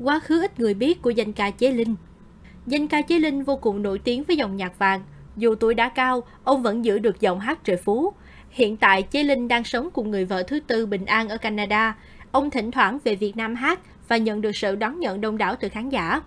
quá khứ ít người biết của danh ca Chế Linh. Danh ca Chế Linh vô cùng nổi tiếng với dòng nhạc vàng. Dù tuổi đã cao, ông vẫn giữ được giọng hát trời phú. Hiện tại, Chế Linh đang sống cùng người vợ thứ tư Bình An ở Canada. Ông thỉnh thoảng về Việt Nam hát và nhận được sự đón nhận đông đảo từ khán giả.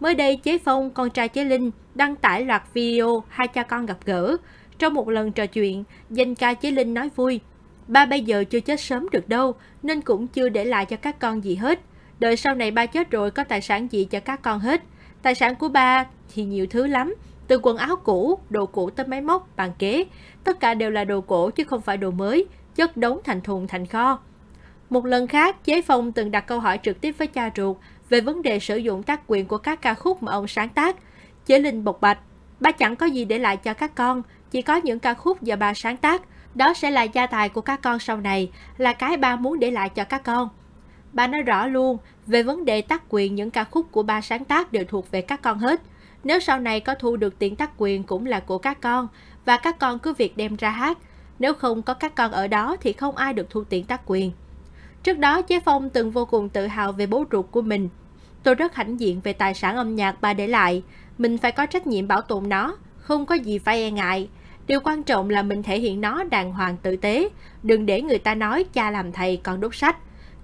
Mới đây, Chế Phong, con trai Chế Linh, đăng tải loạt video hai cha con gặp gỡ. Trong một lần trò chuyện, danh ca Chế Linh nói vui, ba bây giờ chưa chết sớm được đâu, nên cũng chưa để lại cho các con gì hết đợi sau này ba chết rồi có tài sản gì cho các con hết. Tài sản của ba thì nhiều thứ lắm, từ quần áo cũ, đồ cũ tới máy móc, bàn kế. Tất cả đều là đồ cổ chứ không phải đồ mới, chất đống thành thùng thành kho. Một lần khác, Chế Phong từng đặt câu hỏi trực tiếp với cha ruột về vấn đề sử dụng tác quyền của các ca khúc mà ông sáng tác. Chế Linh bộc bạch, ba chẳng có gì để lại cho các con, chỉ có những ca khúc do ba sáng tác. Đó sẽ là gia tài của các con sau này, là cái ba muốn để lại cho các con. Bà nói rõ luôn, về vấn đề tác quyền những ca khúc của ba sáng tác đều thuộc về các con hết. Nếu sau này có thu được tiền tác quyền cũng là của các con, và các con cứ việc đem ra hát. Nếu không có các con ở đó thì không ai được thu tiền tác quyền. Trước đó, Chế Phong từng vô cùng tự hào về bố ruột của mình. Tôi rất hãnh diện về tài sản âm nhạc bà để lại. Mình phải có trách nhiệm bảo tồn nó, không có gì phải e ngại. Điều quan trọng là mình thể hiện nó đàng hoàng tử tế, đừng để người ta nói cha làm thầy còn đốt sách.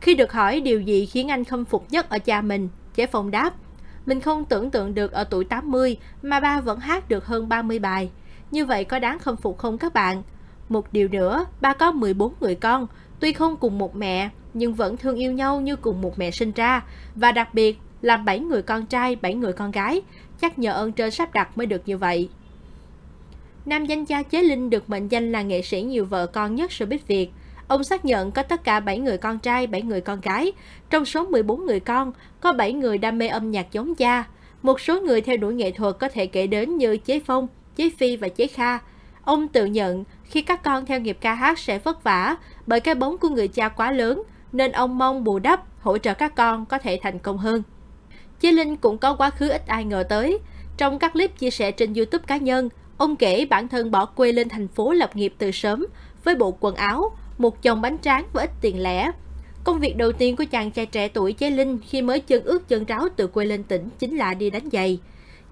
Khi được hỏi điều gì khiến anh khâm phục nhất ở cha mình, Chế Phong đáp, mình không tưởng tượng được ở tuổi 80 mà ba vẫn hát được hơn 30 bài. Như vậy có đáng khâm phục không các bạn? Một điều nữa, ba có 14 người con, tuy không cùng một mẹ nhưng vẫn thương yêu nhau như cùng một mẹ sinh ra và đặc biệt là 7 người con trai, 7 người con gái, chắc nhờ ơn trên sắp đặt mới được như vậy. Nam danh gia Chế Linh được mệnh danh là nghệ sĩ nhiều vợ con nhất showbiz Việt. Ông xác nhận có tất cả 7 người con trai, 7 người con gái. Trong số 14 người con, có 7 người đam mê âm nhạc giống cha. Một số người theo đuổi nghệ thuật có thể kể đến như Chế Phong, Chế Phi và Chế Kha. Ông tự nhận khi các con theo nghiệp ca hát sẽ vất vả bởi cái bóng của người cha quá lớn, nên ông mong bù đắp, hỗ trợ các con có thể thành công hơn. chế Linh cũng có quá khứ ít ai ngờ tới. Trong các clip chia sẻ trên YouTube cá nhân, ông kể bản thân bỏ quê lên thành phố lập nghiệp từ sớm với bộ quần áo, một chồng bánh tráng và ít tiền lẻ. Công việc đầu tiên của chàng trai trẻ tuổi Chế Linh khi mới chân ướt chân ráo từ quê lên tỉnh chính là đi đánh giày.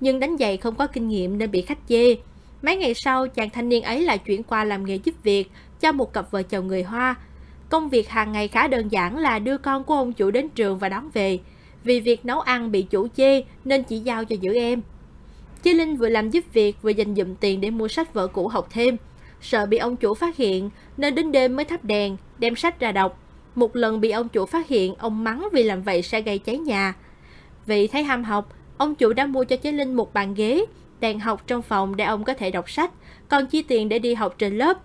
Nhưng đánh giày không có kinh nghiệm nên bị khách chê. Mấy ngày sau, chàng thanh niên ấy lại chuyển qua làm nghề giúp việc cho một cặp vợ chồng người Hoa. Công việc hàng ngày khá đơn giản là đưa con của ông chủ đến trường và đón về. Vì việc nấu ăn bị chủ chê nên chỉ giao cho giữ em. Chế Linh vừa làm giúp việc vừa dành dụm tiền để mua sách vở cũ học thêm – sợ bị ông chủ phát hiện nên đến đêm mới thắp đèn, đem sách ra đọc. Một lần bị ông chủ phát hiện, ông mắng vì làm vậy sẽ gây cháy nhà. Vì thấy ham học, ông chủ đã mua cho chế Linh một bàn ghế, đèn học trong phòng để ông có thể đọc sách, còn chi tiền để đi học trên lớp.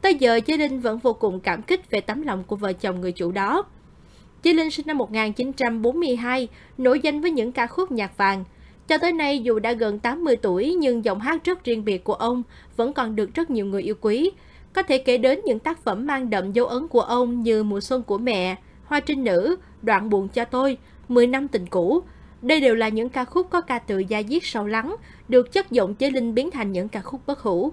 Tới giờ chế Linh vẫn vô cùng cảm kích về tấm lòng của vợ chồng người chủ đó. Chế Linh sinh năm 1942, nổi danh với những ca khúc nhạc vàng – cho tới nay, dù đã gần 80 tuổi nhưng giọng hát rất riêng biệt của ông vẫn còn được rất nhiều người yêu quý. Có thể kể đến những tác phẩm mang đậm dấu ấn của ông như Mùa xuân của mẹ, Hoa trinh nữ, Đoạn buồn cho tôi, mười năm tình cũ. Đây đều là những ca khúc có ca từ da diết sâu lắng, được chất giọng chế linh biến thành những ca khúc bất hủ.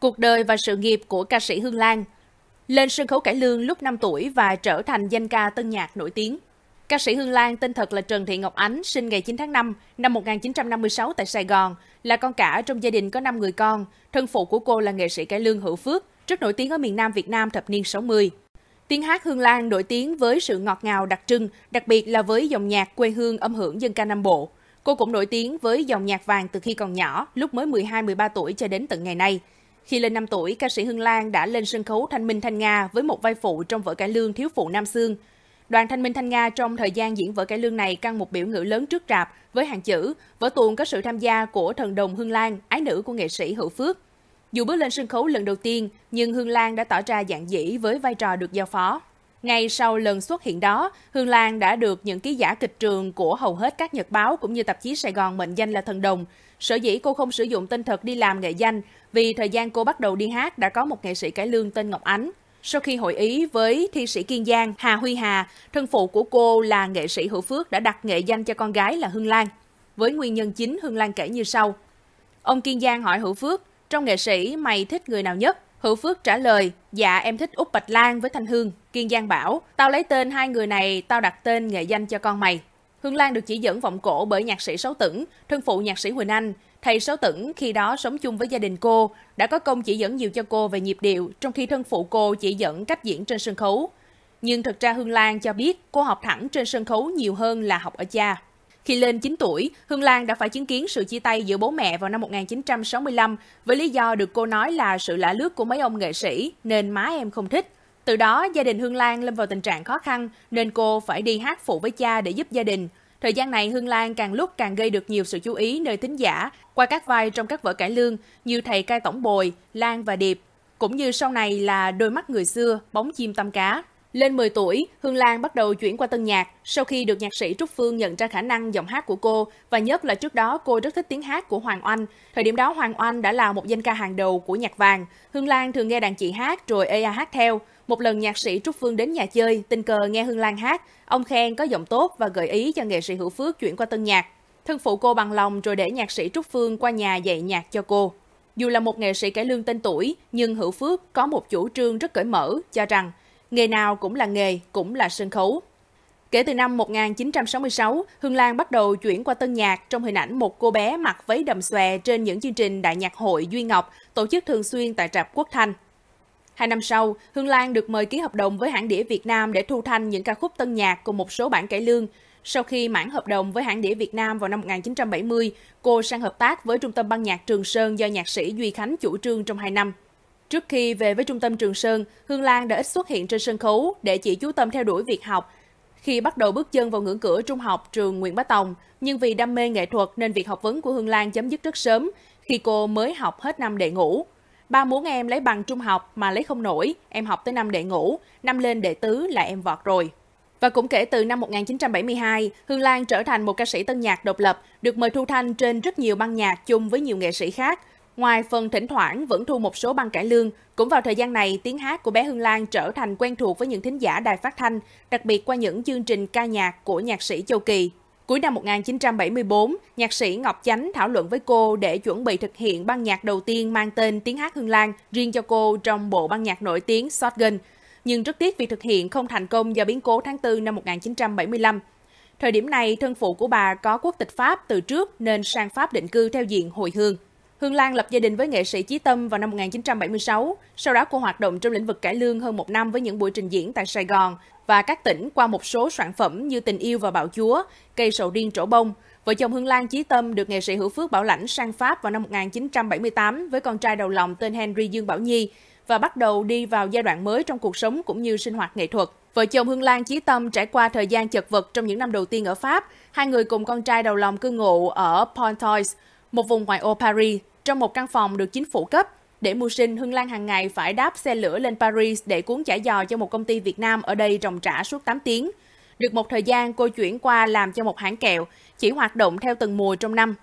Cuộc đời và sự nghiệp của ca sĩ Hương Lan Lên sân khấu cải lương lúc 5 tuổi và trở thành danh ca tân nhạc nổi tiếng. Ca sĩ Hương Lan tên thật là Trần Thị Ngọc Ánh, sinh ngày 9 tháng 5 năm 1956 tại Sài Gòn, là con cả trong gia đình có 5 người con. Thân phụ của cô là nghệ sĩ cải lương Hữu Phước, rất nổi tiếng ở miền Nam Việt Nam thập niên 60. Tiếng hát Hương Lan nổi tiếng với sự ngọt ngào đặc trưng, đặc biệt là với dòng nhạc quê hương âm hưởng dân ca Nam Bộ. Cô cũng nổi tiếng với dòng nhạc vàng từ khi còn nhỏ, lúc mới 12-13 tuổi cho đến tận ngày nay. Khi lên 5 tuổi, ca sĩ Hương Lan đã lên sân khấu Thanh Minh Thanh Nga với một vai phụ trong vở cải lương Thiếu phụ Nam Sương. Đoàn Thanh minh Thanh Nga trong thời gian diễn vở cải lương này căng một biểu ngữ lớn trước rạp với hàng chữ, vở tuồng có sự tham gia của thần đồng Hương Lan, ái nữ của nghệ sĩ Hữu Phước. Dù bước lên sân khấu lần đầu tiên, nhưng Hương Lan đã tỏ ra dạng dĩ với vai trò được giao phó. Ngay sau lần xuất hiện đó, Hương Lan đã được những ký giả kịch trường của hầu hết các nhật báo cũng như tạp chí Sài Gòn mệnh danh là thần đồng. Sở dĩ cô không sử dụng tên thật đi làm nghệ danh vì thời gian cô bắt đầu đi hát đã có một nghệ sĩ cải lương tên Ngọc Ánh. Sau khi hội ý với thi sĩ Kiên Giang Hà Huy Hà, thân phụ của cô là nghệ sĩ Hữu Phước đã đặt nghệ danh cho con gái là Hương Lan. Với nguyên nhân chính Hương Lan kể như sau. Ông Kiên Giang hỏi Hữu Phước, trong nghệ sĩ mày thích người nào nhất? Hữu Phước trả lời, dạ em thích Úc Bạch Lan với Thanh Hương. Kiên Giang bảo, tao lấy tên hai người này, tao đặt tên nghệ danh cho con mày. Hương Lan được chỉ dẫn vọng cổ bởi nhạc sĩ Sáu Tửng, thân phụ nhạc sĩ Huỳnh Anh, Thầy Sáu Tửng khi đó sống chung với gia đình cô, đã có công chỉ dẫn nhiều cho cô về nhịp điệu, trong khi thân phụ cô chỉ dẫn cách diễn trên sân khấu. Nhưng thật ra Hương Lan cho biết cô học thẳng trên sân khấu nhiều hơn là học ở cha. Khi lên 9 tuổi, Hương Lan đã phải chứng kiến sự chia tay giữa bố mẹ vào năm 1965 với lý do được cô nói là sự lạ lướt của mấy ông nghệ sĩ nên má em không thích. Từ đó, gia đình Hương Lan lâm vào tình trạng khó khăn nên cô phải đi hát phụ với cha để giúp gia đình. Thời gian này, Hương Lan càng lúc càng gây được nhiều sự chú ý nơi thính giả qua các vai trong các vở cải lương như Thầy cai tổng bồi, Lan và Điệp, cũng như sau này là Đôi mắt người xưa, Bóng chim tâm cá. Lên 10 tuổi, Hương Lan bắt đầu chuyển qua tân nhạc sau khi được nhạc sĩ Trúc Phương nhận ra khả năng giọng hát của cô và nhất là trước đó cô rất thích tiếng hát của Hoàng Oanh. Thời điểm đó Hoàng Oanh đã là một danh ca hàng đầu của nhạc vàng. Hương Lan thường nghe đàn chị hát rồi ê a hát theo. Một lần nhạc sĩ Trúc Phương đến nhà chơi, tình cờ nghe Hương Lan hát, ông khen có giọng tốt và gợi ý cho nghệ sĩ Hữu Phước chuyển qua tân nhạc. Thân phụ cô bằng lòng rồi để nhạc sĩ Trúc Phương qua nhà dạy nhạc cho cô. Dù là một nghệ sĩ cải lương tên tuổi, nhưng Hữu Phước có một chủ trương rất cởi mở, cho rằng nghề nào cũng là nghề, cũng là sân khấu. Kể từ năm 1966, Hương Lan bắt đầu chuyển qua tân nhạc trong hình ảnh một cô bé mặc váy đầm xòe trên những chương trình Đại nhạc hội Duy Ngọc tổ chức thường xuyên tại Trạp Quốc Thanh. Hai năm sau, Hương Lan được mời ký hợp đồng với hãng đĩa Việt Nam để thu thanh những ca khúc tân nhạc cùng một số bản cải lương. Sau khi mãn hợp đồng với hãng đĩa Việt Nam vào năm 1970, cô sang hợp tác với trung tâm ban nhạc Trường Sơn do nhạc sĩ Duy Khánh chủ trương trong hai năm. Trước khi về với trung tâm Trường Sơn, Hương Lan đã ít xuất hiện trên sân khấu để chỉ chú tâm theo đuổi việc học. Khi bắt đầu bước chân vào ngưỡng cửa trung học trường Nguyễn Bá Tòng, nhưng vì đam mê nghệ thuật nên việc học vấn của Hương Lan chấm dứt rất sớm khi cô mới học hết năm đệ ngũ. Ba muốn em lấy bằng trung học mà lấy không nổi, em học tới năm đệ ngũ, năm lên đệ tứ là em vọt rồi. Và cũng kể từ năm 1972, Hương Lan trở thành một ca sĩ tân nhạc độc lập, được mời thu thanh trên rất nhiều băng nhạc chung với nhiều nghệ sĩ khác. Ngoài phần thỉnh thoảng vẫn thu một số băng cải lương, cũng vào thời gian này tiếng hát của bé Hương Lan trở thành quen thuộc với những thính giả đài phát thanh, đặc biệt qua những chương trình ca nhạc của nhạc sĩ Châu Kỳ. Cuối năm 1974, nhạc sĩ Ngọc Chánh thảo luận với cô để chuẩn bị thực hiện băng nhạc đầu tiên mang tên Tiếng hát Hương Lan riêng cho cô trong bộ băng nhạc nổi tiếng Shotgun. Nhưng rất tiếc việc thực hiện không thành công do biến cố tháng 4 năm 1975. Thời điểm này, thân phụ của bà có quốc tịch Pháp từ trước nên sang Pháp định cư theo diện hồi hương. Hương Lan lập gia đình với nghệ sĩ Chí Tâm vào năm 1976, sau đó cô hoạt động trong lĩnh vực cải lương hơn một năm với những buổi trình diễn tại Sài Gòn và các tỉnh qua một số sản phẩm như Tình yêu và Bạo Chúa, Cây sầu riêng trổ bông. Vợ chồng Hương Lan Chí Tâm được nghệ sĩ Hữu Phước Bảo Lãnh sang Pháp vào năm 1978 với con trai đầu lòng tên Henry Dương Bảo Nhi và bắt đầu đi vào giai đoạn mới trong cuộc sống cũng như sinh hoạt nghệ thuật. Vợ chồng Hương Lan Chí Tâm trải qua thời gian chật vật trong những năm đầu tiên ở Pháp. Hai người cùng con trai đầu lòng cư ngụ ở Pontoise, một vùng ngoại ô Paris trong một căn phòng được chính phủ cấp. Để mưu sinh, Hương Lan hàng ngày phải đáp xe lửa lên Paris để cuốn chả giò cho một công ty Việt Nam ở đây trồng trả suốt 8 tiếng. Được một thời gian, cô chuyển qua làm cho một hãng kẹo, chỉ hoạt động theo từng mùa trong năm.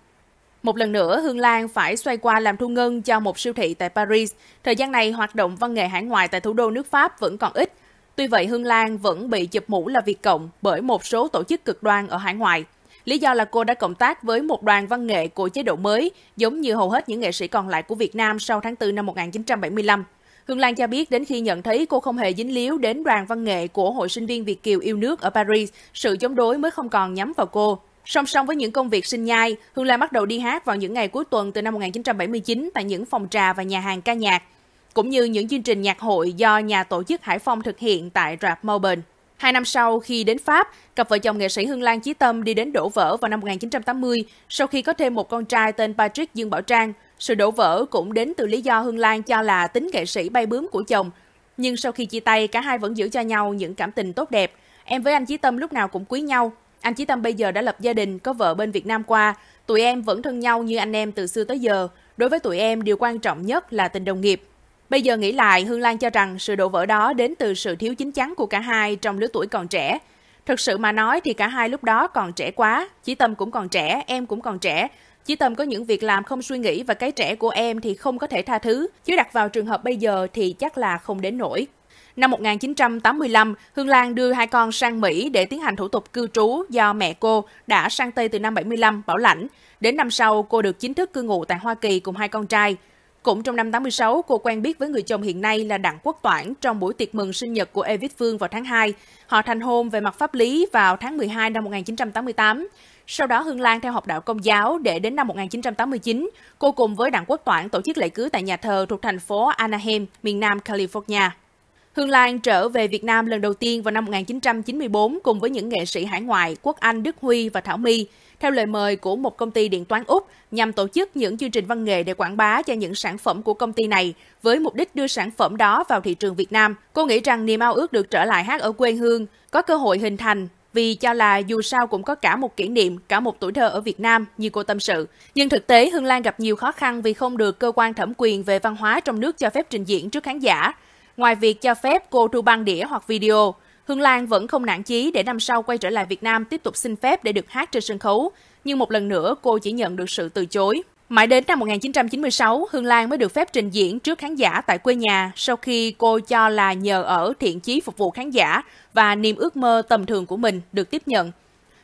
Một lần nữa, Hương Lan phải xoay qua làm thu ngân cho một siêu thị tại Paris. Thời gian này, hoạt động văn nghệ hải ngoại tại thủ đô nước Pháp vẫn còn ít. Tuy vậy, Hương Lan vẫn bị chụp mũ là Việt Cộng bởi một số tổ chức cực đoan ở hải ngoại. Lý do là cô đã cộng tác với một đoàn văn nghệ của chế độ mới, giống như hầu hết những nghệ sĩ còn lại của Việt Nam sau tháng 4 năm 1975. Hương Lan cho biết đến khi nhận thấy cô không hề dính líu đến đoàn văn nghệ của Hội sinh viên Việt Kiều yêu nước ở Paris, sự chống đối mới không còn nhắm vào cô. Song song với những công việc sinh nhai, Hương Lan bắt đầu đi hát vào những ngày cuối tuần từ năm 1979 tại những phòng trà và nhà hàng ca nhạc, cũng như những chương trình nhạc hội do nhà tổ chức Hải Phòng thực hiện tại Rạp Melbourne. Hai năm sau, khi đến Pháp, cặp vợ chồng nghệ sĩ Hương Lan Chí Tâm đi đến đổ vỡ vào năm 1980 sau khi có thêm một con trai tên Patrick Dương Bảo Trang. Sự đổ vỡ cũng đến từ lý do Hương Lan cho là tính nghệ sĩ bay bướm của chồng. Nhưng sau khi chia tay, cả hai vẫn giữ cho nhau những cảm tình tốt đẹp. Em với anh Chí Tâm lúc nào cũng quý nhau. Anh Chí Tâm bây giờ đã lập gia đình, có vợ bên Việt Nam qua. Tụi em vẫn thân nhau như anh em từ xưa tới giờ. Đối với tụi em, điều quan trọng nhất là tình đồng nghiệp, Bây giờ nghĩ lại, Hương Lan cho rằng sự đổ vỡ đó đến từ sự thiếu chính chắn của cả hai trong lứa tuổi còn trẻ. Thực sự mà nói thì cả hai lúc đó còn trẻ quá, Chỉ Tâm cũng còn trẻ, em cũng còn trẻ. Chỉ Tâm có những việc làm không suy nghĩ và cái trẻ của em thì không có thể tha thứ, chứ đặt vào trường hợp bây giờ thì chắc là không đến nổi. Năm 1985, Hương Lan đưa hai con sang Mỹ để tiến hành thủ tục cư trú do mẹ cô đã sang Tây từ năm 75 bảo lãnh. Đến năm sau, cô được chính thức cư ngụ tại Hoa Kỳ cùng hai con trai. Cũng trong năm 86, cô quen biết với người chồng hiện nay là Đặng Quốc Toản trong buổi tiệc mừng sinh nhật của Evit Phương vào tháng 2. Họ thành hôn về mặt pháp lý vào tháng 12 năm 1988. Sau đó Hương Lan theo học đạo Công giáo để đến năm 1989, cô cùng với Đặng Quốc Toản tổ chức lễ cưới tại nhà thờ thuộc thành phố Anaheim, miền Nam California. Hương Lan trở về Việt Nam lần đầu tiên vào năm 1994 cùng với những nghệ sĩ hải ngoại Quốc Anh, Đức Huy và Thảo My theo lời mời của một công ty điện toán Úc nhằm tổ chức những chương trình văn nghệ để quảng bá cho những sản phẩm của công ty này với mục đích đưa sản phẩm đó vào thị trường Việt Nam. Cô nghĩ rằng niềm ao ước được trở lại hát ở quê hương có cơ hội hình thành vì cho là dù sao cũng có cả một kỷ niệm, cả một tuổi thơ ở Việt Nam như cô tâm sự. Nhưng thực tế Hương Lan gặp nhiều khó khăn vì không được cơ quan thẩm quyền về văn hóa trong nước cho phép trình diễn trước khán giả. Ngoài việc cho phép cô thu băng đĩa hoặc video, Hương Lan vẫn không nản chí để năm sau quay trở lại Việt Nam tiếp tục xin phép để được hát trên sân khấu, nhưng một lần nữa cô chỉ nhận được sự từ chối. Mãi đến năm 1996, Hương Lan mới được phép trình diễn trước khán giả tại quê nhà sau khi cô cho là nhờ ở thiện chí phục vụ khán giả và niềm ước mơ tầm thường của mình được tiếp nhận.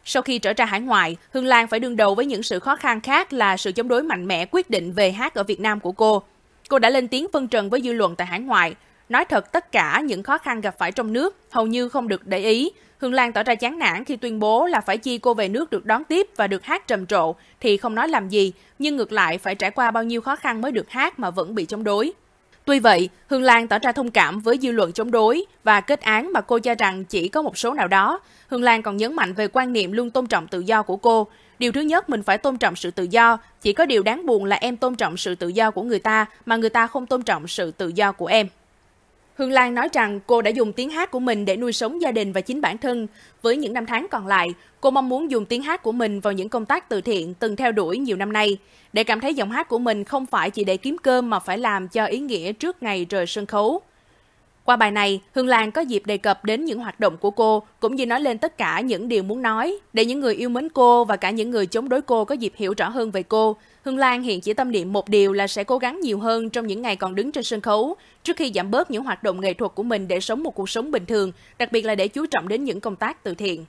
Sau khi trở ra hải ngoại, Hương Lan phải đương đầu với những sự khó khăn khác là sự chống đối mạnh mẽ quyết định về hát ở Việt Nam của cô. Cô đã lên tiếng phân trần với dư luận tại hải ngoại, Nói thật, tất cả những khó khăn gặp phải trong nước hầu như không được để ý. Hương Lan tỏ ra chán nản khi tuyên bố là phải chi cô về nước được đón tiếp và được hát trầm trộ thì không nói làm gì, nhưng ngược lại phải trải qua bao nhiêu khó khăn mới được hát mà vẫn bị chống đối. Tuy vậy, Hương Lan tỏ ra thông cảm với dư luận chống đối và kết án mà cô cho rằng chỉ có một số nào đó. Hương Lan còn nhấn mạnh về quan niệm luôn tôn trọng tự do của cô. Điều thứ nhất mình phải tôn trọng sự tự do, chỉ có điều đáng buồn là em tôn trọng sự tự do của người ta mà người ta không tôn trọng sự tự do của em. Hương Lan nói rằng cô đã dùng tiếng hát của mình để nuôi sống gia đình và chính bản thân. Với những năm tháng còn lại, cô mong muốn dùng tiếng hát của mình vào những công tác từ thiện từng theo đuổi nhiều năm nay, để cảm thấy giọng hát của mình không phải chỉ để kiếm cơm mà phải làm cho ý nghĩa trước ngày rời sân khấu. Qua bài này, Hương Lan có dịp đề cập đến những hoạt động của cô, cũng như nói lên tất cả những điều muốn nói, để những người yêu mến cô và cả những người chống đối cô có dịp hiểu rõ hơn về cô. Hương Lan hiện chỉ tâm niệm một điều là sẽ cố gắng nhiều hơn trong những ngày còn đứng trên sân khấu, trước khi giảm bớt những hoạt động nghệ thuật của mình để sống một cuộc sống bình thường, đặc biệt là để chú trọng đến những công tác từ thiện.